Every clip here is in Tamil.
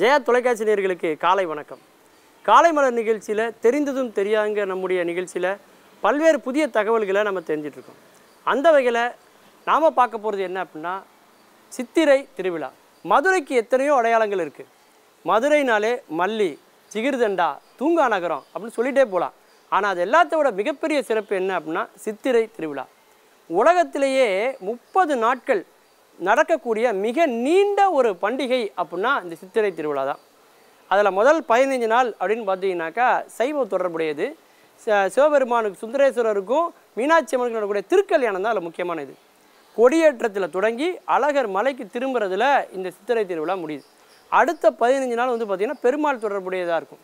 ஜெயா தொலைக்காட்சி நேர்களுக்கு காலை வணக்கம் காலை மலர் நிகழ்ச்சியில் தெரிந்ததும் தெரியாதுங்க நம்முடைய நிகழ்ச்சியில் பல்வேறு புதிய தகவல்களை நம்ம தெரிஞ்சிட்ருக்கோம் அந்த வகையில் நாம் பார்க்க போகிறது என்ன அப்படின்னா சித்திரை திருவிழா மதுரைக்கு எத்தனையோ அடையாளங்கள் இருக்குது மதுரைனாலே மல்லி சிகிர்தண்டா தூங்கா நகரம் அப்படின்னு சொல்லிகிட்டே போகலாம் ஆனால் அது எல்லாத்தோட மிகப்பெரிய சிறப்பு என்ன அப்படின்னா சித்திரை திருவிழா உலகத்திலேயே முப்பது நாட்கள் நடக்கக்கூடிய மிக நீண்ட ஒரு பண்டிகை அப்படின்னா இந்த சித்திரை திருவிழா தான் அதில் முதல் பதினைஞ்சு நாள் அப்படின்னு பார்த்தீங்கன்னாக்கா சைவம் தொடர்புடையது சிவபெருமானுக்கு சுந்தரேஸ்வரருக்கும் மீனாட்சி அம்மனுக்கு நடக்கூடிய திருக்கல்யாணம் தான் அதில் முக்கியமான இது கொடியேற்றத்தில் தொடங்கி அழகர் மலைக்கு திரும்புறதுல இந்த சித்திரை திருவிழா முடியுது அடுத்த பதினஞ்சு நாள் வந்து பார்த்திங்கன்னா பெருமாள் தொடர்புடையதாக இருக்கும்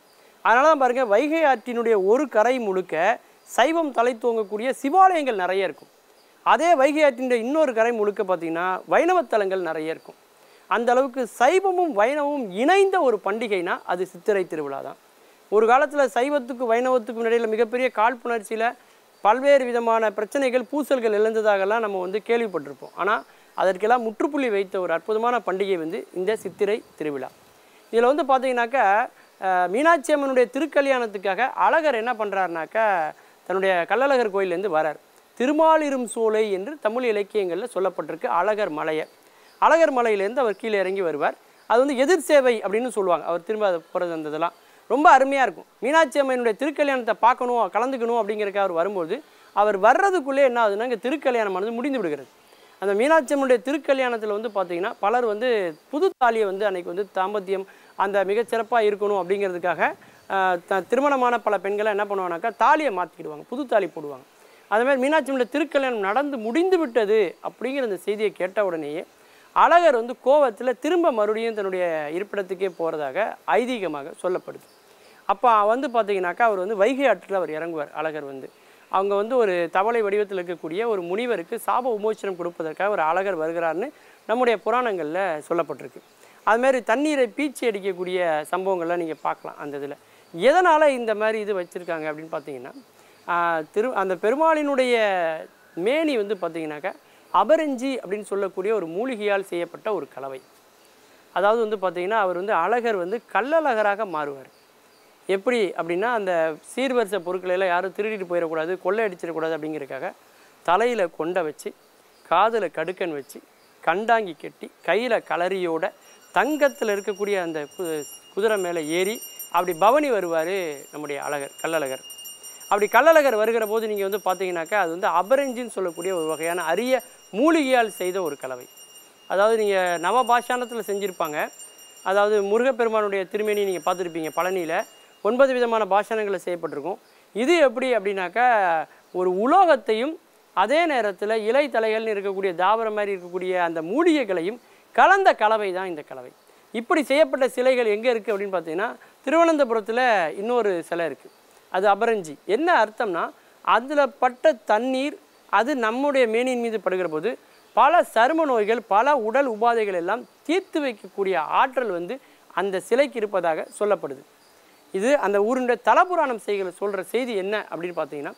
அதனால தான் பாருங்கள் வைகை ஆற்றினுடைய ஒரு கரை முழுக்க சைவம் தலை தூங்கக்கூடிய சிவாலயங்கள் நிறைய இருக்கும் அதே வைகை இன்னொரு கரை முழுக்க பார்த்திங்கன்னா வைணவத்தலங்கள் நிறைய இருக்கும் அந்த அளவுக்கு சைவமும் வைணவமும் இணைந்த ஒரு பண்டிகைனா அது சித்திரை திருவிழா தான் ஒரு காலத்தில் சைவத்துக்கும் வைணவத்துக்கும் இடையில் மிகப்பெரிய காழ்ப்புணர்ச்சியில் பல்வேறு விதமான பிரச்சனைகள் பூசல்கள் எழுந்ததாகலாம் நம்ம வந்து கேள்விப்பட்டிருப்போம் ஆனால் அதற்கெல்லாம் முற்றுப்புள்ளி வைத்த ஒரு அற்புதமான பண்டிகை வந்து இந்த சித்திரை திருவிழா இதில் வந்து பார்த்தீங்கன்னாக்கா மீனாட்சி அம்மனுடைய திருக்கல்யாணத்துக்காக அழகர் என்ன பண்ணுறாருனாக்கா தன்னுடைய கள்ளழகர் கோயிலேருந்து வரார் திருமாலிரும் சோலை என்று தமிழ் இலக்கியங்களில் சொல்லப்பட்டிருக்கு அழகர் மலையை அழகர் மலையிலேருந்து அவர் கீழே இறங்கி வருவார் அது வந்து எதிர் சேவை அப்படின்னு சொல்லுவாங்க அவர் திரும்ப அதை போகிறது அந்த இதெல்லாம் ரொம்ப அருமையாக இருக்கும் மீனாட்சி அம்மையினுடைய திருக்கல்யாணத்தை பார்க்கணும் கலந்துக்கணும் அப்படிங்கிறக்க அவர் வரும்போது அவர் வர்றதுக்குள்ளே என்ன ஆகுதுன்னா இங்கே திருக்கல்யாணம் திருக்கல்யாணமானது முடிந்து விடுகிறது அந்த மீனாட்சி அம்மனுடைய திருக்கல்யாணத்தில் வந்து பார்த்தீங்கன்னா பலர் வந்து புது தாலியை வந்து அன்றைக்கி வந்து தாம்பத்தியம் அந்த மிகச்சிறப்பாக இருக்கணும் அப்படிங்கிறதுக்காக திருமணமான பல பெண்களை என்ன பண்ணுவாங்கனாக்கா தாலியை மாற்றிக்கிடுவாங்க புது தாலி போடுவாங்க அது மீனாட்சி மீனாட்சியோட திருக்கல்யாணம் நடந்து முடிந்து விட்டது அப்படிங்கிற அந்த செய்தியை கேட்ட உடனேயே அழகர் வந்து கோவத்தில் திரும்ப மறுபடியும் தன்னுடைய இருப்பிடத்துக்கே போகிறதாக ஐதீகமாக சொல்லப்படுது அப்போ வந்து பார்த்தீங்கன்னாக்கா அவர் வந்து வைகை ஆற்றில் அவர் இறங்குவார் அழகர் வந்து அவங்க வந்து ஒரு தவளை வடிவத்தில் இருக்கக்கூடிய ஒரு முனிவருக்கு சாப உமோச்சனம் கொடுப்பதற்காக ஒரு அழகர் வருகிறார்னு நம்முடைய புராணங்களில் சொல்லப்பட்டிருக்கு அதுமாரி தண்ணீரை பீச்சி அடிக்கக்கூடிய சம்பவங்கள்லாம் நீங்கள் பார்க்கலாம் அந்த இதில் எதனால் இந்த மாதிரி இது வச்சுருக்காங்க அப்படின்னு பார்த்தீங்கன்னா திரு அந்த பெருமாளினுடைய மேனி வந்து பார்த்திங்கனாக்கா அபரஞ்சி அப்படின்னு சொல்லக்கூடிய ஒரு மூலிகையால் செய்யப்பட்ட ஒரு கலவை அதாவது வந்து பார்த்திங்கன்னா அவர் வந்து அழகர் வந்து கல்லழகராக மாறுவார் எப்படி அப்படின்னா அந்த சீர்வரிச பொருட்களை எல்லாம் யாரும் திருடிட்டு போயிடக்கூடாது கொள்ளை அடிச்சிடக்கூடாது அப்படிங்கிறக்காக தலையில் கொண்டை வச்சு காதில் கடுக்கன் வச்சு கண்டாங்கி கட்டி கையில் கலரியோட தங்கத்தில் இருக்கக்கூடிய அந்த குதிரை மேலே ஏறி அப்படி பவனி வருவார் நம்முடைய அழகர் கல்லழகர் அப்படி கள்ளழகர் வருகிற போது நீங்கள் வந்து பார்த்தீங்கன்னாக்கா அது வந்து அபரஞ்சின்னு சொல்லக்கூடிய ஒரு வகையான அரிய மூலிகையால் செய்த ஒரு கலவை அதாவது நீங்கள் நவபாஷானத்தில் செஞ்சுருப்பாங்க அதாவது முருகப்பெருமானுடைய திருமேனி நீங்கள் பார்த்துருப்பீங்க பழனியில் ஒன்பது விதமான பாஷானங்களில் செய்யப்பட்டிருக்கும் இது எப்படி அப்படின்னாக்கா ஒரு உலோகத்தையும் அதே நேரத்தில் இலை தலைகள்னு இருக்கக்கூடிய தாவரம் மாதிரி இருக்கக்கூடிய அந்த மூலிகைகளையும் கலந்த கலவை தான் இந்த கலவை இப்படி செய்யப்பட்ட சிலைகள் எங்கே இருக்குது அப்படின்னு பார்த்தீங்கன்னா திருவனந்தபுரத்தில் இன்னொரு சிலை இருக்குது அது அபரஞ்சி என்ன அர்த்தம்னா அதில் பட்ட தண்ணீர் அது நம்முடைய மேனியின் மீது படுகிற போது பல சரும நோய்கள் பல உடல் உபாதைகள் எல்லாம் தீர்த்து வைக்கக்கூடிய ஆற்றல் வந்து அந்த சிலைக்கு இருப்பதாக சொல்லப்படுது இது அந்த ஊருடைய தலபுராணம் செய்கிற சொல்கிற செய்தி என்ன அப்படின்னு பார்த்தீங்கன்னா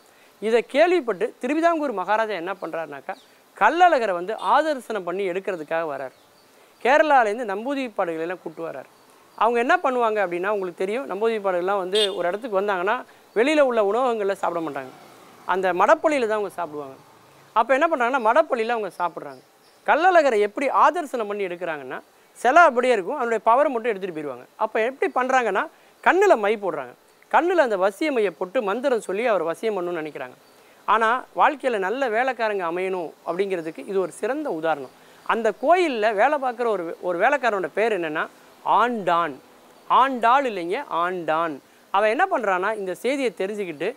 இதை கேள்விப்பட்டு திருவிதாங்கூர் மகாராஜா என்ன பண்ணுறாருனாக்கா கல்லழகரை வந்து ஆதர்சனம் பண்ணி எடுக்கிறதுக்காக வரார் கேரளாவிலேருந்து நம்பூதிரிப்பாடுகளெல்லாம் கூப்பிட்டு வரார் அவங்க என்ன பண்ணுவாங்க அப்படின்னா உங்களுக்கு தெரியும் நம்பூதிரிப்பாடுகள்லாம் வந்து ஒரு இடத்துக்கு வந்தாங்கன்னா வெளியில் உள்ள உணவகங்களில் சாப்பிட மாட்டாங்க அந்த மடப்பள்ளியில் தான் அவங்க சாப்பிடுவாங்க அப்போ என்ன பண்ணுறாங்கன்னா மடப்பள்ளியில் அவங்க சாப்பிட்றாங்க கள்ளழகரை எப்படி ஆதர்சனம் பண்ணி எடுக்கிறாங்கன்னா சிலை அப்படியே இருக்கும் அதனுடைய பவரை மட்டும் எடுத்துகிட்டு போயிடுவாங்க அப்போ எப்படி பண்ணுறாங்கன்னா கண்ணில் மை போடுறாங்க கண்ணில் அந்த வசிய மையை போட்டு மந்திரம் சொல்லி அவர் வசியம் பண்ணணும்னு நினைக்கிறாங்க ஆனால் வாழ்க்கையில் நல்ல வேலைக்காரங்க அமையணும் அப்படிங்கிறதுக்கு இது ஒரு சிறந்த உதாரணம் அந்த கோயிலில் வேலை பார்க்குற ஒரு ஒரு வேலைக்காரனோட பேர் என்னென்னா ஆண்டான் ஆண்டாள் இல்லைங்க ஆண்டான் அவன் என்ன பண்ணுறான்னா இந்த செய்தியை தெரிஞ்சுக்கிட்டு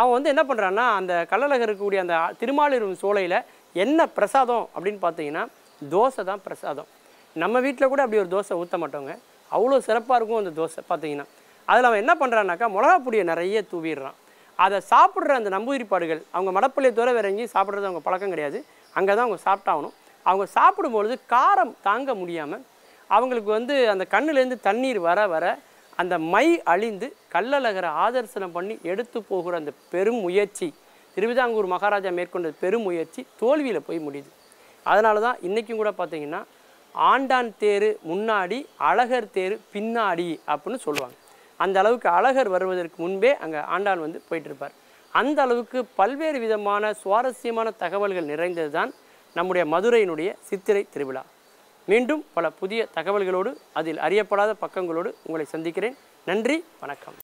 அவன் வந்து என்ன பண்ணுறான்னா அந்த கள்ளழகர் இருக்கக்கூடிய அந்த திருமாலிரும் சோலையில் என்ன பிரசாதம் அப்படின்னு பார்த்தீங்கன்னா தோசை தான் பிரசாதம் நம்ம வீட்டில் கூட அப்படி ஒரு தோசை ஊற்ற மாட்டோங்க அவ்வளோ சிறப்பாக இருக்கும் அந்த தோசை பார்த்தீங்கன்னா அதில் அவன் என்ன பண்ணுறான்னாக்கா மிளகாப்பொடியை நிறைய தூவிடுறான் அதை சாப்பிட்ற அந்த நம்பூதிரிப்பாடுகள் அவங்க மடப்பள்ளியை தவிர வேற எங்கேயும் சாப்பிட்றது அவங்க பழக்கம் கிடையாது அங்கே தான் அவங்க சாப்பிட்டாகணும் அவங்க சாப்பிடும்பொழுது காரம் தாங்க முடியாமல் அவங்களுக்கு வந்து அந்த கண்ணுலேருந்து தண்ணீர் வர வர அந்த மை அழிந்து கல்லழகரை ஆதர்சனம் பண்ணி எடுத்து போகிற அந்த பெரும் முயற்சி திருவிதாங்கூர் மகாராஜா மேற்கொண்ட பெரும் முயற்சி தோல்வியில் போய் முடியுது அதனால தான் இன்றைக்கும் கூட பார்த்திங்கன்னா ஆண்டான் தேர் முன்னாடி அழகர் தேர் பின்னாடி அப்படின்னு சொல்லுவாங்க அந்த அளவுக்கு அழகர் வருவதற்கு முன்பே அங்கே ஆண்டான் வந்து போயிட்டுருப்பார் அந்த அளவுக்கு பல்வேறு விதமான சுவாரஸ்யமான தகவல்கள் நிறைந்தது தான் நம்முடைய மதுரையினுடைய சித்திரை திருவிழா மீண்டும் பல புதிய தகவல்களோடு அதில் அறியப்படாத பக்கங்களோடு உங்களை சந்திக்கிறேன் நன்றி வணக்கம்